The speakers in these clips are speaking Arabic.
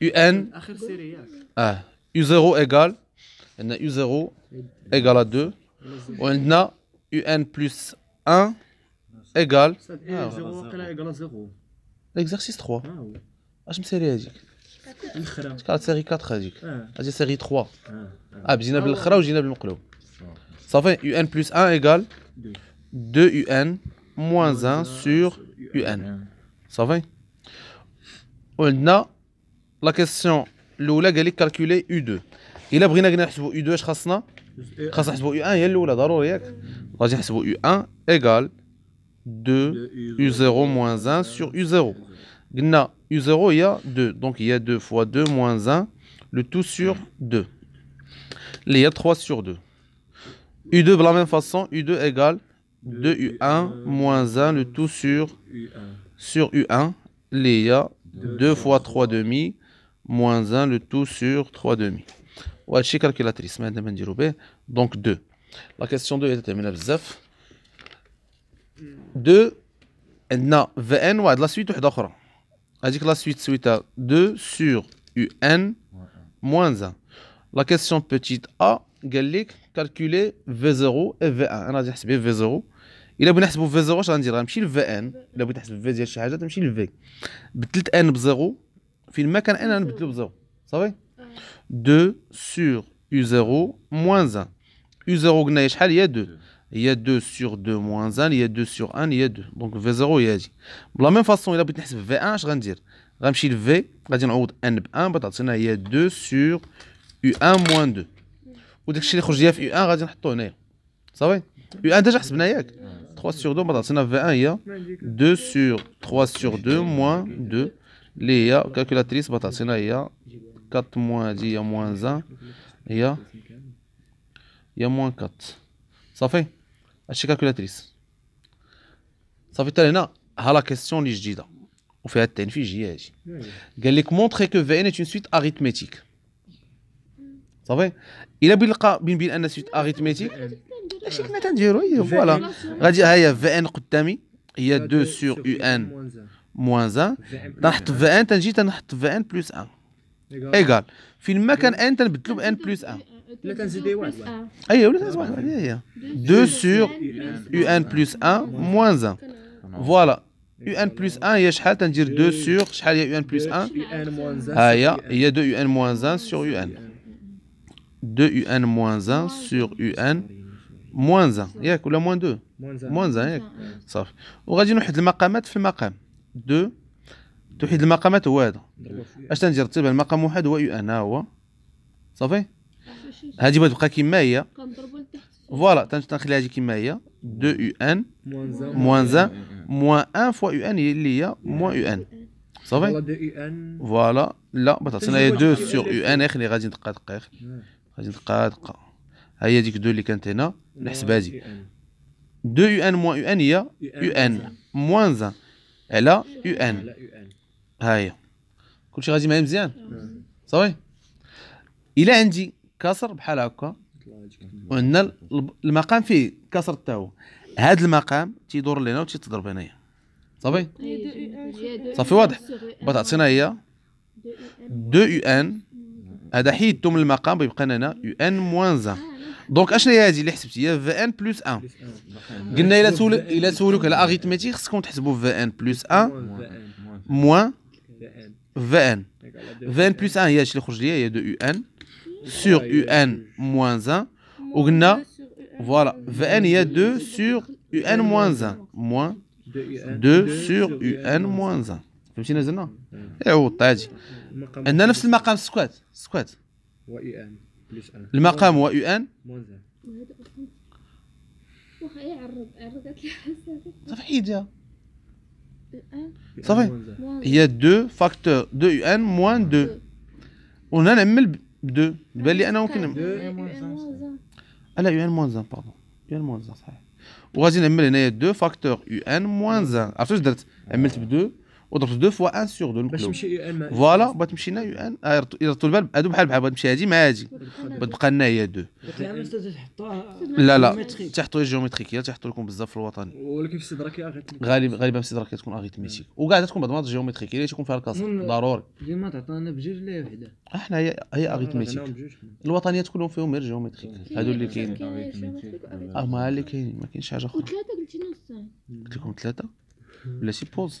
UN. U0 égale. U0 égale à 2. On a UN plus 1 égale. Ah, L'exercice 3. Ah, ah, je me série كانت ah. série 4 هذيك هذه série 3 اه بدينا بالاخرى وجينا بالمقلوب صافي UN plus 1 égale 2 UN moins 1 sur UN صافي وعندنا la question la 1 est calculée calculé u2 il a besoin de calculer u2 je pense que u1 est la 1 u1 égale 2 u0 1 sur u0 u0 il y a 2 donc il y a 2 fois 2 moins 1 le tout sur 2 il 3 sur 2 u2 de la même façon u2 égale 2 u1 moins 1 le tout sur u1 il y a 2 fois 3 demi moins 1, le tout sur 3 demi. Ou calculatrice, donc 2. La question 2 est terminée 2. et 2, vn, la suite, est d'accord. que la suite, suite à 2 sur un moins 1. La question petite a, gallic calculer v0 et v1. On a dit v0. Il a v0, je vais dire, je vais dire, Vn, je في المكان انا نبدلو بزيرو صافي 2 سور يو زيرو موان 1 يو زيرو قلنا هي شحال هي 2 هي 2 سور 2 موان 1 هي 2 سور 1 هي 2 دونك في زيرو هي هادي بلا ميم فاصون الا بغيت نحسب في 1 اش غندير غنمشي لفي غادي نعوض ان ب 1 بتعطينا هي 2 سور يو 1 موان 2 وداك الشيء اللي خرج ليا في يو 1 غادي نحطو هنايا صافي يو 1 ديجا حسبنا ياك 3 mm. sur 2 بتعطينا في 1 هي 2 sur 3 sur 2 موان 2 اللي هي كالكولاتريس بغات تعطينا هي 4 موان هادي هي موان زان هي هي موان 4 صافي هادشي كالكولاتريس صافي حتى هنا ها لا كيستيون لي جديده وفيها التنفيذ هي هادي قال لك مونطخي كو في ان اون سويت اريتميتيك صافي الا بين لقى بين بين ان سويت اريتميتيك اش كنا تنديرو إيه، فوالا غادي ها هي في ان قدامي هي 2 سور يو ان موانز 1 تنحط في ان تنجي تنحط في ان بلس 1 ايكال فين ما كان ان تنبدلو ب ان بلس 1 لا تنزيد واحد ايوه ولا تنزيد واحد هي هي 2 سور يو ان بلس 1 موانز 1 فوالا يو ان بلس 1 هي شحال تندير 2 سور شحال هي يو ان بلس 1 ها هي هي 2 يو ان موانز 1 سور يو ان 2 يو ان موانز 1 سور يو ان موانز 1 ياك ولا موان 2 موانز 1 ياك صافي وغادي نوحد المقامات في المقام دو توحيد المقامات هو هذا اش تندير تبع المقام واحد هو يو ان ها هو صافي هذه بغات كما هي فوالا تنخلي هذه كما هي دو يو ان موان زان موان ان فوا يو ان هي اللي هي موان يو ان صافي فوالا لا ما تعطينا هي دو سيغ يو ان اخي غادي ندقى دقه اخي نعم. غادي ندقى دقه ها هي ديك دو اللي كانت هنا نحسب هذه دو يو ان موان يو ان هي يو ان موان زان على يو ان ها هي كلشي غادي معايا مزيان صافي الا عندي كسر بحال هكا وعندنا المقام فيه كسر حتى هو هذا المقام تيدور لينا وتيتضرب هنايا صافي صافي واضح بتعطينا هي دو يو ان هذا حيدتو من المقام بيبقى لنا يو ان موان زان دونك اشنا هي هذه اللي هي في ان بلس 1 قلنا الا سولك الا سولك على اغيتماتيك خصكم تحسبوا في ان بلس 1 موان في ان في ان بلس 1 هي اش اللي خرج ليا هي دو يو ان سور يو ان موان 1 وقلنا فوالا في ان هي دو سور يو ان موان 1 موان دو سور يو ان موان 1 فهمتينا زلنا؟ عوضت طاجي عندنا نفس المقام سكوات سكوات و ان المقام هو يو ان واخا يعرض صافي حيدها صافي هي دو فاكتور دو يو ان موان دو وهنا نعمل بدو بان لي انا ممكن لا يو ان موان زان باردون يو ان موان زان صحيح وغادي نعمل هنايا دو فاكتور يو ان موان زان عرفتي واش درت عملت بدو وضربت دو فوا ان سور دو باش تمشي يو ان فوالا بغات تمشي لنا يو ان يرطو البال هادو بحال بحال بغات تمشي هادي مع هادي تبقى لنا هي دو لا لا تحطوا جيومتريك هي تحطوا لكم بزاف في الوطني ولكن في السيدرا اغيتميتيك غالبا غالبا في السيدرا تكون اغيتميتيك وكاع تكون بعض المرات جيومتريك هي تكون فيها الكاسر ضروري ديما تعطينا بجوج ولا وحده احنا هي هي اغيتميتيك الوطنيه تكون فيهم غير جيومتريك هادو اللي كاينين ما اللي كاينين ما كاينش حاجه اخرى قلت لكم ثلاثه سي بوز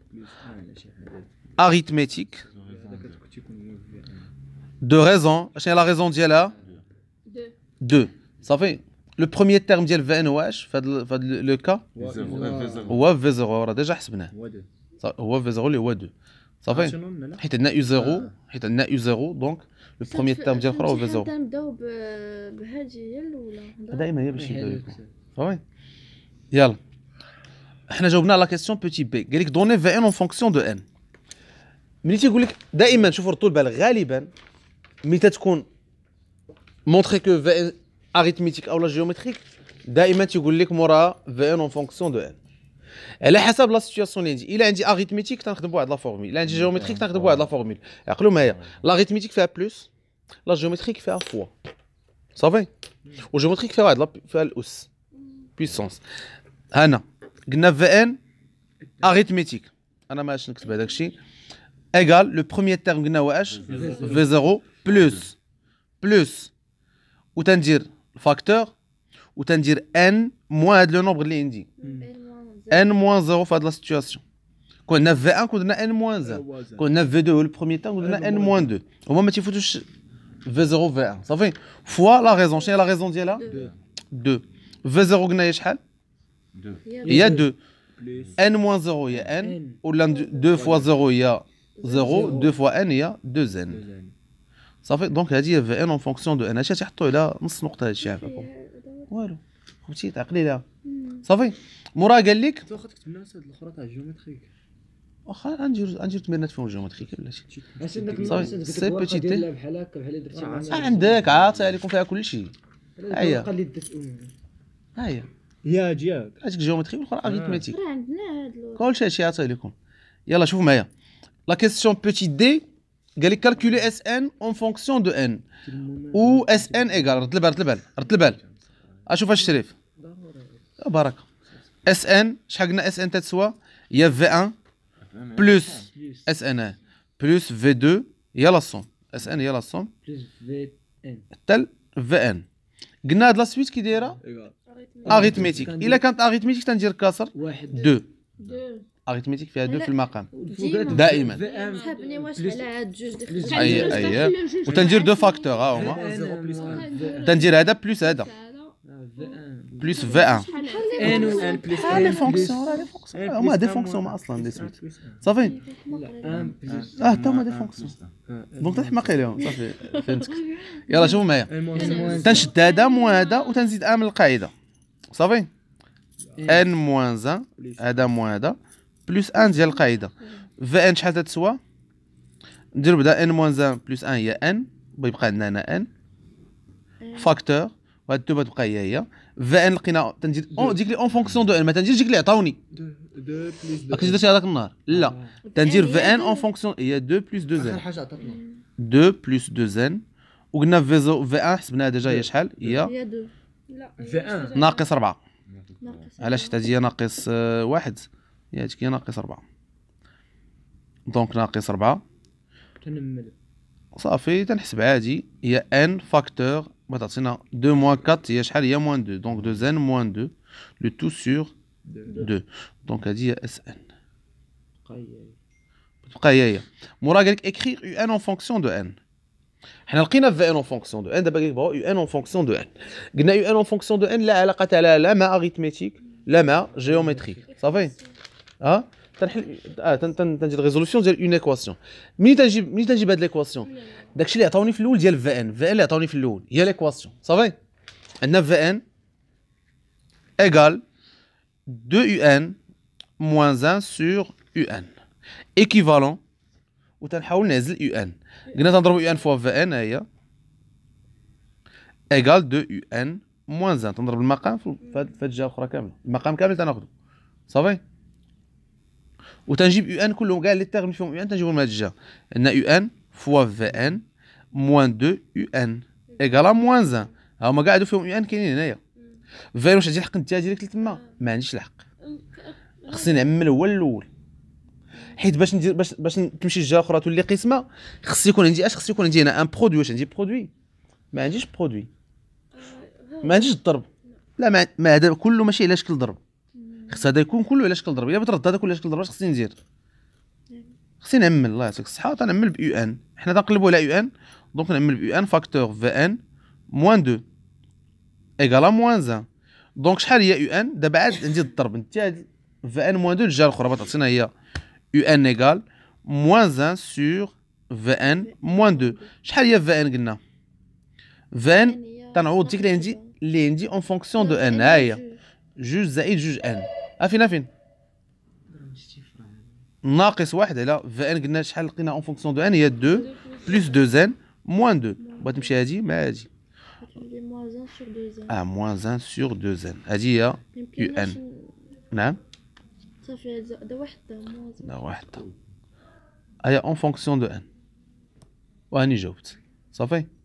arithmétique de raison. la raison d'y aller, deux. Ça fait le premier terme d'y le cas. V0, V0, ça fait 0 ah. donc le premier terme oh, euh, la question en fonction de N. ملي تيقول لك دائما شوف الرطوبة البال غالبا ملي تتكون مونتخي كو في ان اريتميتيك او لا جيومتريك دائما تيقول لك موراها في ان اون فونكسيون دو ان على حسب لا سيتياسيون اللي عندي الا عندي اريتميتيك تنخدم بواحد لا فورميل الا عندي جيومتريك تنخدم بواحد لا فورميل عقلوا معايا لاريتميتيك فيها بلوس لا جيومتريك فيها فوا صافي جيومتريك فيها واحد فيها الاس بويسونس هنا قلنا في ان اريتميتيك انا ما عادش نكتب هذاك الشيء égale le premier terme V0 plus plus ou dire facteur ou dire n moins le nombre de عندي n moins 0 في la situation quand on a V1 on a n moins 1 quand on a V2 le premier terme on a n moins 2 au moins ما toucher V0 V1 fait fois la raison شنو la raison ديالها 2 V0 قلنا 2. Il 2 a 2 n moins 0 il y a n Ou 2 fois 0 il y a 0 2 فوا ان هي 2 ان صافي دونك هذه في ان اون فونكسيون دو ان اش تحطوا على نص نقطه هذا الشيء عفاكم والو فهمتي تعقلي لها صافي مورا قال لك تو خاطرك كتبنا هاد الاخرى تاع الجيومتريك واخا غندير غندير تمرينات فيهم جيومتريك بلاتي سي بيتي تي بحال هكا بحال اللي درتي عندك عاطي عليكم فيها كلشي هيا هيا يا جياك عندك جيومتري والاخرى اريتماتيك راه عندنا هاد كلشي هادشي عاطي عليكم يلا شوفوا معايا la question petit d, calculer Sn en fonction de n. Ou Sn égale. Je vais le faire. Sn, chaque Sn tête soit, il y a V1 plus Sn1 plus V2, il y a la somme. Sn, il y a la somme. Tel Vn. Tel Vn. Gnad la suite qui dira Arithmétique. Il a quand arithmétique, c'est-à-dire 2. 2. اريتميتيك فيها دو في المقام دائما اي اي وتندير دو فاكتور ها هما تندير هذا بلوس هذا بلوس في ان ان و لي فونكسيون لي فونكسيون هما دي فونكسيون اصلا دي سويت صافي اه حتى هما دي فونكسيون دونك تحماق عليهم صافي فهمتك يلا شوفوا معايا تنشد هذا موان هذا وتنزيد ان من القاعده صافي ان موان 1 هذا موان هذا بلس 1 ديال القاعده في ان شحال تتسوى نديرو بدا ان موانز 1 بلس 1 هي ان ويبقى عندنا هنا ان فاكتور وهاد التوبه تبقى هي هي في ان لقينا تندير اون ديك لي اون فونكسيون دو ان ما تنديرش ديك اللي عطاوني كنت درتي هذاك النهار لا تندير في ان اون فونكسيون هي 2 بلس 2 عطاتنا 2 بلس 2 زين وقلنا في زو في ان حسبناها ديجا هي شحال هي في ان ناقص 4 علاش حتى هي ناقص آه، واحد ياتيك ناقص 4 دونك ناقص 4 تنمل صافي تنحسب عادي هي ان فاكتور ما تعطينا 2 موان 4 هي شحال هي موان 2 دونك 2 ان موان 2 لو تو سور 2 دونك هادي هي اس ان تبقى هي هي مورا قال لك اكريغ يو ان اون فونكسيون دو ان حنا لقينا في ان اون فونكسيون دو ان دابا قال لك يو ان اون فونكسيون دو ان قلنا يو ان اون فونكسيون دو ان لا علاقه لها لا مع اريتميتيك لا مع جيومتريك صافي اه تنحل اه تنجي ريزولوسيون ديال اون ايكواسيون ملي تنجيب ملي تنجيب هاد ليكواسيون داكشي اللي عطاوني في الاول ديال في ان في ان اللي عطاوني في الاول هي ليكواسيون صافي عندنا في ان ايغال 2 يو ان موان 1 سور يو ان ايكيفالون وتنحاول نعزل يو ان قلنا تنضرب يو ان فوا في ان هي ايغال 2 يو ان موان 1 تنضرب المقام في هاد الجهه الاخرى كامله المقام كامل تناخدو صافي وتنجيب يو ان كلهم كاع لي تيرم فيهم يو ان تنجيبهم من هاد الجهه عندنا يو ان فوا في ان موان دو يو ان ايكالا موان زان ها هما قاعدوا فيهم يو ان كاينين هنايا فين واش عندي الحق انت ديريكت تما ما عنديش الحق خصني نعمل هو الاول حيت باش ندير باش باش تمشي لجهه اخرى تولي قسمه خص يكون عندي اش خص يكون عندي هنا ان برودوي واش عندي برودوي ما عنديش برودوي ما عنديش الضرب لا ما هذا كله ماشي على شكل ضرب خص هذا يكون كله على شكل ضرب الا بترد هذا كله على شكل ضربات خصني ندير خصني نعمل الله يعطيك الصحه تنعمل يو ان حنا تنقلبوا على يو ان دونك نعمل يو ان فاكتور في ان موان دو ايكالا موان زان دونك شحال هي يو ان دابا عاد عندي الضرب انت في ان موان دو الجهه الاخرى تعطينا هي يو ان ايكال موان زان سور في ان موان دو شحال هي في ان قلنا في ان تنعوض ديك اللي عندي اللي عندي اون فونكسيون دو ان ها هي جوج زائد جوج ان افين افين ناقص واحد على في ان قلنا شحال لقينا اون فونكسيون دو ان هي دو بلوس دو زان موان دو بغات تمشي هادي مع هادي اه موان زان سور دو زان هادي هي يو ان نعم صافي هذا دا واحد دا هيا اون فونكسيون دو ان وهاني جاوبت صافي